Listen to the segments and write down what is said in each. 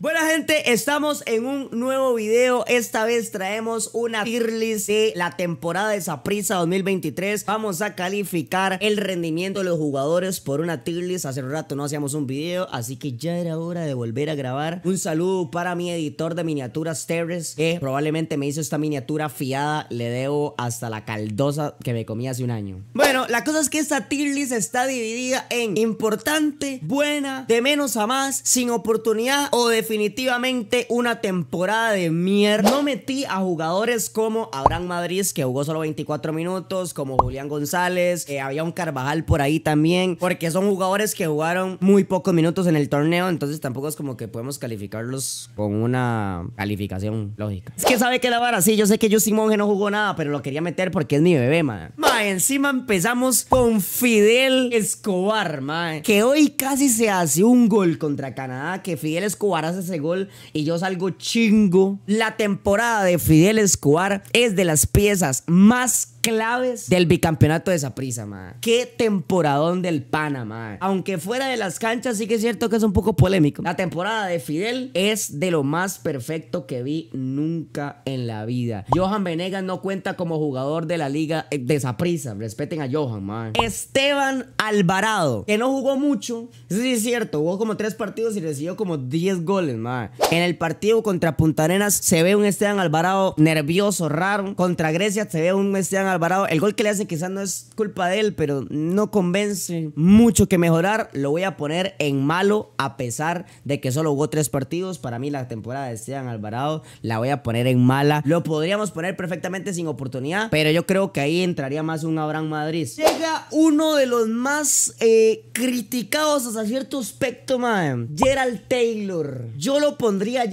Buena gente, estamos en un nuevo video. Esta vez traemos una tier list de la temporada de Saprisa 2023. Vamos a calificar el rendimiento de los jugadores por una tier list. Hace un rato no hacíamos un video, así que ya era hora de volver a grabar. Un saludo para mi editor de miniaturas Teres, que probablemente me hizo esta miniatura fiada. Le debo hasta la caldosa que me comí hace un año. Bueno, la cosa es que esta tier list está dividida en importante, buena, de menos a más, sin oportunidad o de definitivamente una temporada de mierda. No metí a jugadores como Abraham Madrid, que jugó solo 24 minutos, como Julián González, que eh, había un Carvajal por ahí también, porque son jugadores que jugaron muy pocos minutos en el torneo, entonces tampoco es como que podemos calificarlos con una calificación lógica. Es que sabe que la vara, sí, yo sé que yo Simón no jugó nada, pero lo quería meter porque es mi bebé, man. encima empezamos con Fidel Escobar, man, que hoy casi se hace un gol contra Canadá, que Fidel Escobar hace ese gol y yo salgo chingo. La temporada de Fidel Escobar es de las piezas más claves del bicampeonato de Zaprisa, man. Qué temporadón del Panamá. Aunque fuera de las canchas, sí que es cierto que es un poco polémico. La temporada de Fidel es de lo más perfecto que vi nunca en la vida. Johan Venegas no cuenta como jugador de la liga eh, de Saprisa. Respeten a Johan, Esteban Alvarado, que no jugó mucho. Eso sí es cierto, jugó como tres partidos y recibió como 10 goles, man. En el partido contra Punta Arenas se ve un Esteban Alvarado nervioso, raro. Contra Grecia se ve un Esteban Alvarado. El gol que le hace quizás no es culpa de él, pero no convence mucho que mejorar. Lo voy a poner en malo a pesar de que solo jugó tres partidos. Para mí la temporada de Esteban Alvarado la voy a poner en mala. Lo podríamos poner perfectamente sin oportunidad, pero yo creo que ahí entraría más un Abraham Madrid. Llega uno de los más eh, criticados hasta cierto aspecto, man. Gerald Taylor. Yo lo pondría,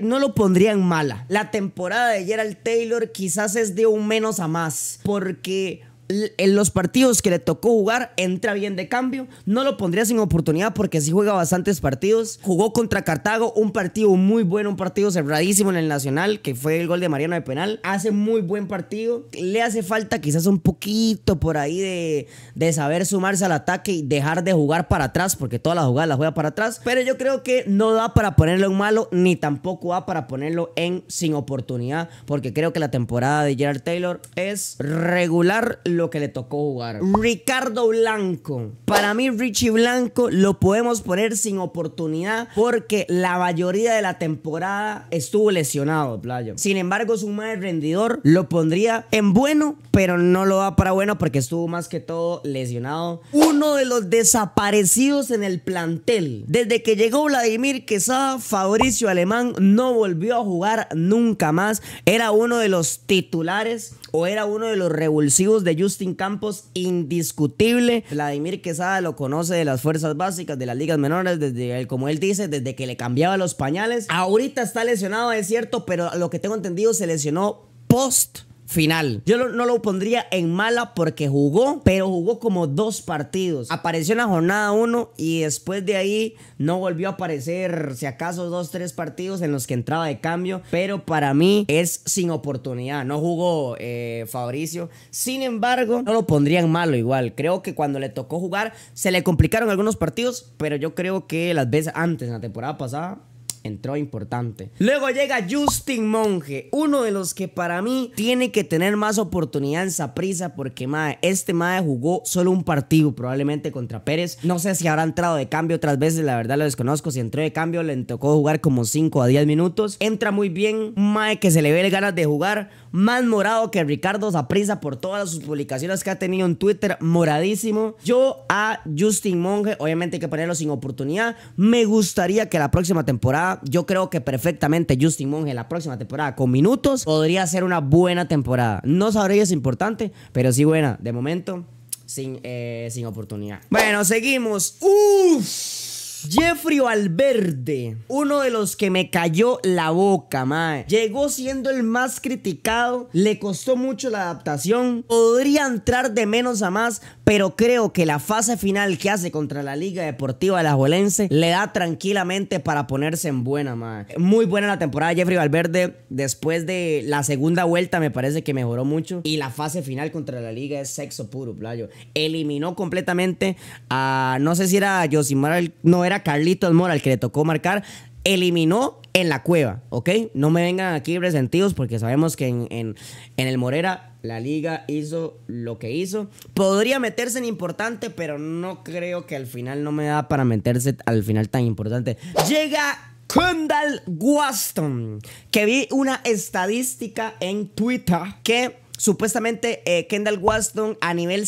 no lo pondría en mala. La temporada de Gerald Taylor quizás es de un menos a más porque en los partidos que le tocó jugar, entra bien de cambio. No lo pondría sin oportunidad porque sí juega bastantes partidos. Jugó contra Cartago, un partido muy bueno, un partido cerradísimo en el Nacional, que fue el gol de Mariano de penal. Hace muy buen partido. Le hace falta quizás un poquito por ahí de, de saber sumarse al ataque y dejar de jugar para atrás, porque todas las jugadas las juega para atrás. Pero yo creo que no da para ponerlo en malo, ni tampoco da para ponerlo en sin oportunidad, porque creo que la temporada de Gerard Taylor es regular lo que le tocó jugar. Ricardo Blanco. Para mí, Richie Blanco lo podemos poner sin oportunidad porque la mayoría de la temporada estuvo lesionado, Sin embargo, su madre rendidor lo pondría en bueno, pero no lo da para bueno porque estuvo más que todo lesionado. Uno de los desaparecidos en el plantel. Desde que llegó Vladimir Quesada, Fabricio Alemán no volvió a jugar nunca más. Era uno de los titulares o era uno de los revulsivos de Justin Campos indiscutible. Vladimir Quesada lo conoce de las fuerzas básicas, de las ligas menores, desde eh, como él dice, desde que le cambiaba los pañales. Ahorita está lesionado, es cierto, pero lo que tengo entendido se lesionó post final. Yo no lo pondría en mala porque jugó, pero jugó como dos partidos. Apareció en la jornada uno y después de ahí no volvió a aparecer, si acaso dos, tres partidos en los que entraba de cambio, pero para mí es sin oportunidad. No jugó eh, Fabricio. Sin embargo, no lo pondría en malo igual. Creo que cuando le tocó jugar se le complicaron algunos partidos, pero yo creo que las veces antes, en la temporada pasada, entró importante. Luego llega Justin Monge, uno de los que para mí tiene que tener más oportunidad en Zaprisa porque mae, este mae jugó solo un partido probablemente contra Pérez. No sé si habrá entrado de cambio otras veces, la verdad lo desconozco. Si entró de cambio le tocó jugar como 5 a 10 minutos. Entra muy bien, mae que se le ve ganas de jugar. Más morado que Ricardo Zaprisa por todas sus publicaciones que ha tenido en Twitter, moradísimo. Yo a Justin Monge, obviamente hay que ponerlo sin oportunidad. Me gustaría que la próxima temporada yo creo que perfectamente Justin Monge la próxima temporada con minutos podría ser una buena temporada. No sabré si es importante, pero sí buena. De momento, sin, eh, sin oportunidad. Bueno, seguimos. Uff. Jeffrey Valverde, uno de los que me cayó la boca, mae. Llegó siendo el más criticado, le costó mucho la adaptación. Podría entrar de menos a más, pero creo que la fase final que hace contra la Liga Deportiva la de Alajuelense le da tranquilamente para ponerse en buena, mae. Muy buena la temporada Jeffrey Valverde. Después de la segunda vuelta me parece que mejoró mucho y la fase final contra la Liga es sexo puro, playo. Eliminó completamente a no sé si era Josimar, no era Carlitos Mora el que le tocó marcar, eliminó en la cueva, ¿ok? No me vengan aquí resentidos porque sabemos que en, en, el Morera la liga hizo lo que hizo. Podría meterse en importante, pero no creo que al final no me da para meterse al final tan importante. Llega Kendall Waston, que vi una estadística en Twitter que supuestamente eh, Kendall Waston a nivel,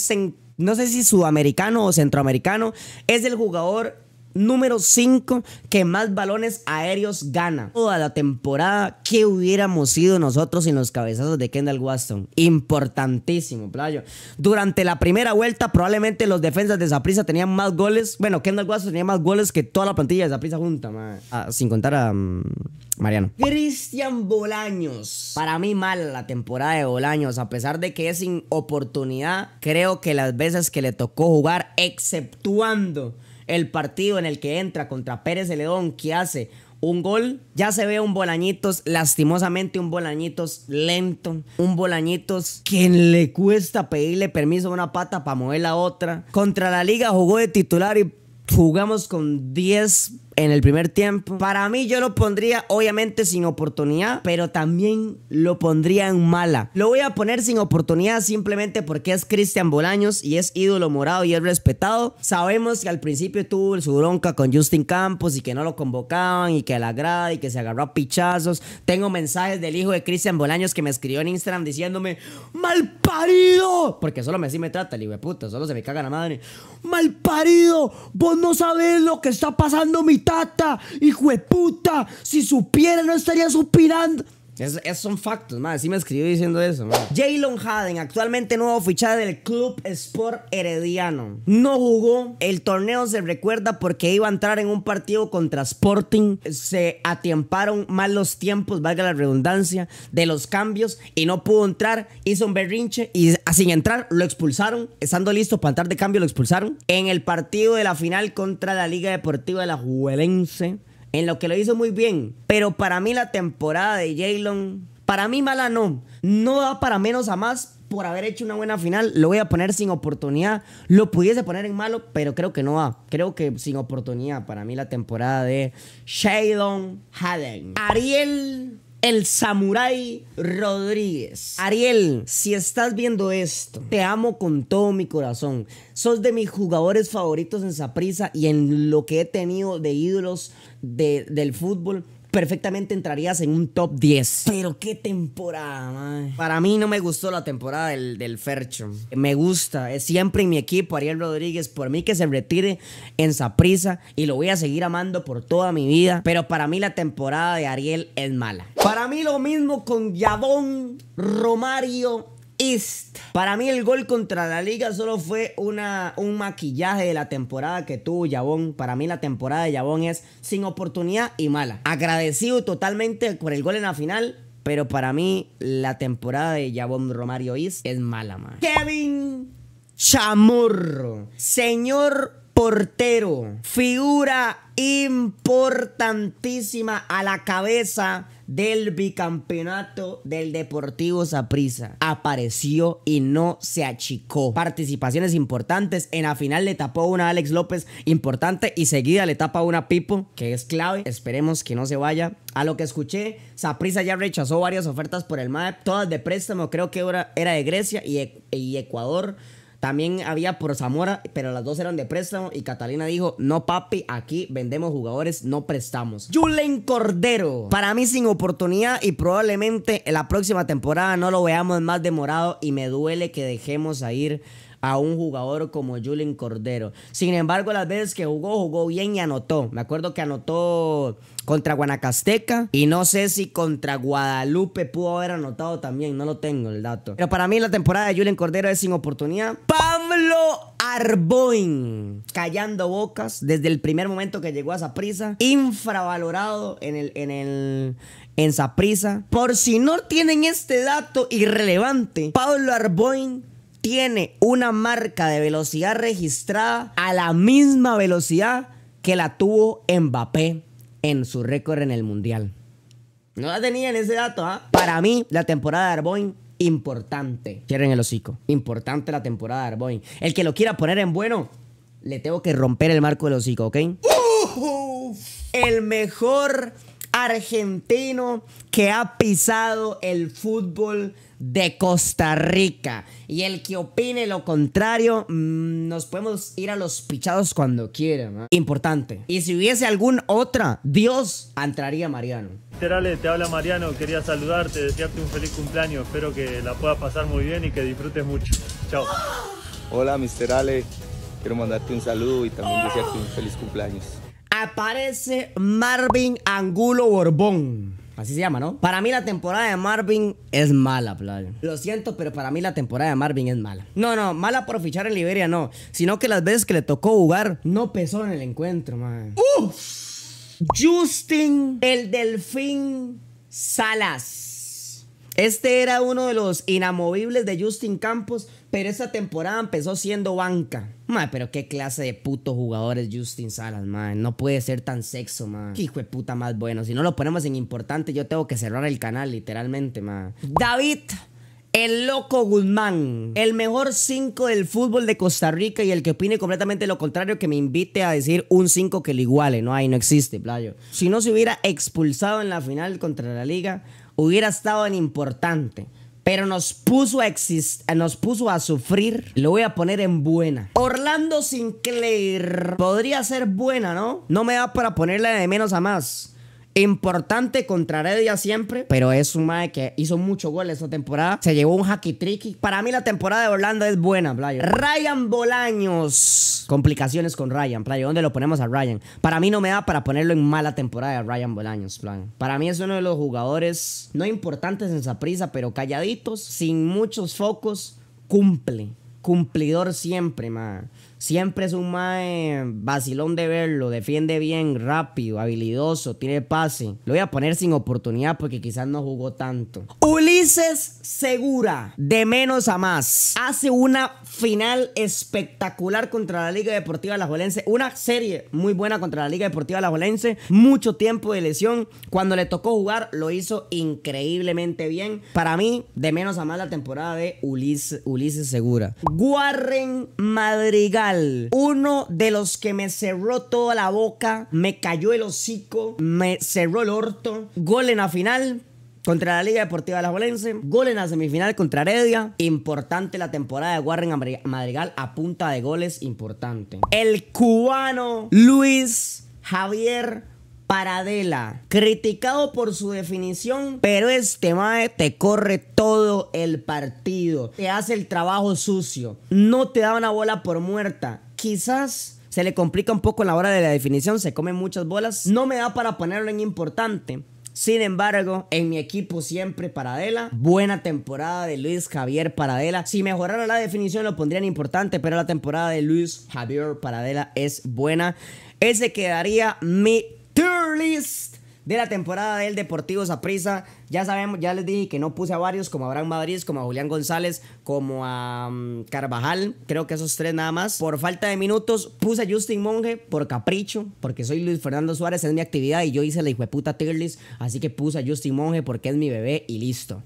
no sé si sudamericano o centroamericano, es el jugador número 5 que más balones aéreos gana. Toda la temporada, ¿Qué hubiéramos sido nosotros sin los cabezazos de Kendall Waston? Importantísimo, playo. Durante la primera vuelta, probablemente los defensas de Zaprisa tenían más goles. Bueno, Kendall Waston tenía más goles que toda la plantilla de Zaprisa junta, ah, sin contar a mm, Mariano. Cristian Bolaños. Para mí, mala la temporada de Bolaños. A pesar de que es sin oportunidad, creo que las veces que le tocó jugar, exceptuando el partido en el que entra contra Pérez león que hace un gol, ya se ve un Bolañitos, lastimosamente un Bolañitos lento, un Bolañitos que le cuesta pedirle permiso a una pata para mover la otra. Contra la liga jugó de titular y jugamos con 10 en el primer tiempo. Para mí yo lo pondría obviamente sin oportunidad, pero también lo pondría en mala. Lo voy a poner sin oportunidad simplemente porque es Cristian Bolaños y es ídolo morado y es respetado. Sabemos que al principio tuvo su bronca con Justin Campos y que no lo convocaban y que la agrada... y que se agarró a pichazos. Tengo mensajes del hijo de Cristian Bolaños que me escribió en Instagram diciéndome ¡Mal parido! Porque solo me así me trata el hijo de puta, solo se me caga la madre. ¡Mal parido! Vos no sabés lo que está pasando mi hijo de puta, si supiera no estaría suspirando. Es, son factos, madre. Sí me escribió diciendo eso, madre. Jalen Haden, actualmente nuevo fichado del Club Sport Herediano. No jugó. El torneo se recuerda porque iba a entrar en un partido contra Sporting. Se atiemparon mal los tiempos, valga la redundancia, de los cambios y no pudo entrar. Hizo un berrinche y sin entrar lo expulsaron. Estando listo para entrar de cambio, lo expulsaron. En el partido de la final contra la Liga Deportiva de la Juelense en lo que lo hizo muy bien. Pero para mí la temporada de Jalen, para mí mala no, no da para menos a más por haber hecho una buena final. Lo voy a poner sin oportunidad. Lo pudiese poner en malo, pero creo que no va. Creo que sin oportunidad para mí la temporada de Jalen Haden. Ariel el Samurai Rodríguez. Ariel, si estás viendo esto, te amo con todo mi corazón. Sos de mis jugadores favoritos en Saprisa y en lo que he tenido de ídolos de, del fútbol perfectamente entrarías en un top 10. Pero qué temporada, Para mí no me gustó la temporada del, del Fercho. Me gusta, es siempre en mi equipo, Ariel Rodríguez, por mí que se retire en Saprisa y lo voy a seguir amando por toda mi vida. Pero para mí la temporada de Ariel es mala. Para mí lo mismo con Yabón, Romario East. Para mí el gol contra la liga solo fue una, un maquillaje de la temporada que tuvo Yabón. Para mí la temporada de Yabón es sin oportunidad y mala. Agradecido totalmente por el gol en la final. Pero para mí la temporada de Yabón Romario East es mala, man. Kevin Chamorro. Señor portero, figura importantísima a la cabeza del bicampeonato del Deportivo Saprissa. Apareció y no se achicó. Participaciones importantes. En la final le tapó una Alex López importante y seguida le tapa una Pipo, que es clave. Esperemos que no se vaya. A lo que escuché, Saprissa ya rechazó varias ofertas por el Map todas de préstamo. Creo que era de Grecia y Ecuador. También había por Zamora, pero las dos eran de préstamo. Y Catalina dijo: No, papi, aquí vendemos jugadores, no prestamos. Julen Cordero. Para mí, sin oportunidad. Y probablemente en la próxima temporada no lo veamos más demorado. Y me duele que dejemos a ir a un jugador como Julian Cordero. Sin embargo, las veces que jugó, jugó bien y anotó. Me acuerdo que anotó contra Guanacasteca y no sé si contra Guadalupe pudo haber anotado también, no lo tengo el dato. Pero para mí la temporada de Julian Cordero es sin oportunidad. Pablo Arboin, callando bocas desde el primer momento que llegó a esa infravalorado en el en el en Saprisa. Por si no tienen este dato irrelevante, Pablo Arboin tiene una marca de velocidad registrada a la misma velocidad que la tuvo Mbappé en su récord en el Mundial. No la tenían ese dato, ¿ah? Para mí, la temporada de Arboin, importante. Cierren el hocico. Importante la temporada de Arboin. El que lo quiera poner en bueno, le tengo que romper el marco del hocico, ¿ok? Uh El mejor argentino que ha pisado el fútbol de Costa Rica. Y el que opine lo contrario, mm, nos podemos ir a los pichados cuando quieran. Importante. Y si hubiese algún otra, Dios, entraría Mariano. Ale, te habla Mariano, quería saludarte, desearte un feliz cumpleaños. Espero que la puedas pasar muy bien y que disfrutes mucho. Chao. Hola, Mister Ale. Quiero mandarte un saludo y también desearte un feliz cumpleaños aparece Marvin Angulo Borbón. Así se llama, ¿no? Para mí la temporada de Marvin es mala, playa. Lo siento, pero para mí la temporada de Marvin es mala. No, no, mala por fichar en Liberia, no. Sino que las veces que le tocó jugar, no pesó en el encuentro, man. Justin, el delfín Salas. Este era uno de los inamovibles de Justin Campos pero esa temporada empezó siendo banca. Madre, pero qué clase de puto jugadores Justin Salas, madre. No puede ser tan sexo, madre. Qué hijo de puta más bueno. Si no lo ponemos en importante, yo tengo que cerrar el canal, literalmente, madre. David el loco Guzmán, el mejor 5 del fútbol de Costa Rica y el que opine completamente lo contrario, que me invite a decir un 5 que le iguale. No hay, no existe, playo. Si no se hubiera expulsado en la final contra la liga, hubiera estado en importante pero nos puso a exist nos puso a sufrir. Lo voy a poner en buena. Orlando Sinclair podría ser buena, ¿no? No me da para ponerla de menos a más. Importante contra Heredia siempre, pero es un madre que hizo mucho gol esta temporada. Se llevó un hacky tricky. Para mí la temporada de Orlando es buena, Playo. Ryan Bolaños. Complicaciones con Ryan, Playo. ¿Dónde lo ponemos a Ryan? Para mí no me da para ponerlo en mala temporada de Ryan Bolaños, Playo. Para mí es uno de los jugadores no importantes en esa prisa, pero calladitos, sin muchos focos, cumple. Cumplidor siempre, mae. Siempre es un mae vacilón de verlo, defiende bien, rápido, habilidoso, tiene pase. Lo voy a poner sin oportunidad porque quizás no jugó tanto. Ulises Segura, de menos a más, hace una final espectacular contra la Liga Deportiva Jolense. Una serie muy buena contra la Liga Deportiva Jolense. Mucho tiempo de lesión. Cuando le tocó jugar, lo hizo increíblemente bien. Para mí, de menos a más la temporada de Ulises Segura. Warren Madrigal uno de los que me cerró toda la boca, me cayó el hocico, me cerró el orto. Gol en la final, contra la Liga Deportiva de la Gol en la semifinal contra Heredia. Importante la temporada de Warren Madrigal a punta de goles. Importante. El cubano Luis Javier Paradela, criticado por su definición, pero este mae te corre todo el partido, te hace el trabajo sucio, no te da una bola por muerta. Quizás se le complica un poco en la hora de la definición, se come muchas bolas, no me da para ponerlo en importante. Sin embargo, en mi equipo siempre Paradela. Buena temporada de Luis Javier Paradela. Si mejorara la definición lo pondrían importante, pero la temporada de Luis Javier Paradela es buena. Ese quedaría mi Tier List de la temporada del Deportivo Saprissa. Ya sabemos, ya les dije que no puse a varios, como a Abraham Madrid, como a Julián González, como a mm, Carvajal, creo que esos tres nada más. Por falta de minutos, puse a Justin Monge por capricho, porque soy Luis Fernando Suárez, es mi actividad y yo hice la hijueputa tier list, así que puse a Justin Monge porque es mi bebé y listo.